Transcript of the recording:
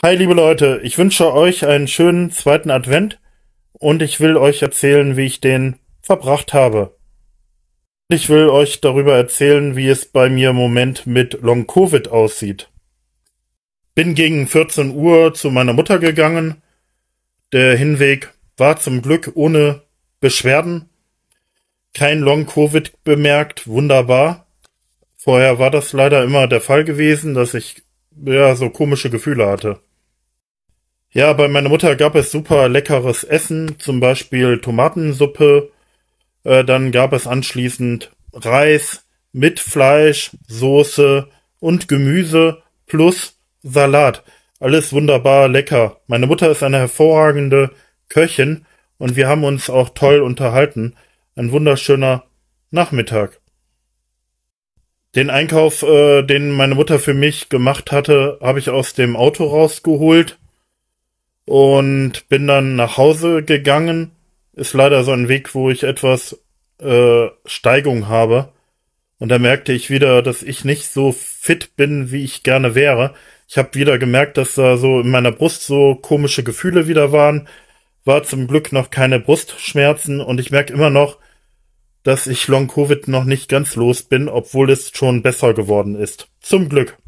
Hi, liebe Leute, ich wünsche euch einen schönen zweiten Advent und ich will euch erzählen, wie ich den verbracht habe. Ich will euch darüber erzählen, wie es bei mir im Moment mit Long Covid aussieht. Bin gegen 14 Uhr zu meiner Mutter gegangen. Der Hinweg war zum Glück ohne Beschwerden. Kein Long Covid bemerkt, wunderbar. Vorher war das leider immer der Fall gewesen, dass ich ja so komische Gefühle hatte. Ja, bei meiner Mutter gab es super leckeres Essen, zum Beispiel Tomatensuppe. Äh, dann gab es anschließend Reis mit Fleisch, Soße und Gemüse plus Salat. Alles wunderbar lecker. Meine Mutter ist eine hervorragende Köchin und wir haben uns auch toll unterhalten. Ein wunderschöner Nachmittag. Den Einkauf, äh, den meine Mutter für mich gemacht hatte, habe ich aus dem Auto rausgeholt und bin dann nach Hause gegangen. Ist leider so ein Weg, wo ich etwas äh, Steigung habe. Und da merkte ich wieder, dass ich nicht so fit bin, wie ich gerne wäre. Ich habe wieder gemerkt, dass da so in meiner Brust so komische Gefühle wieder waren. War zum Glück noch keine Brustschmerzen und ich merke immer noch, dass ich Long Covid noch nicht ganz los bin, obwohl es schon besser geworden ist. Zum Glück.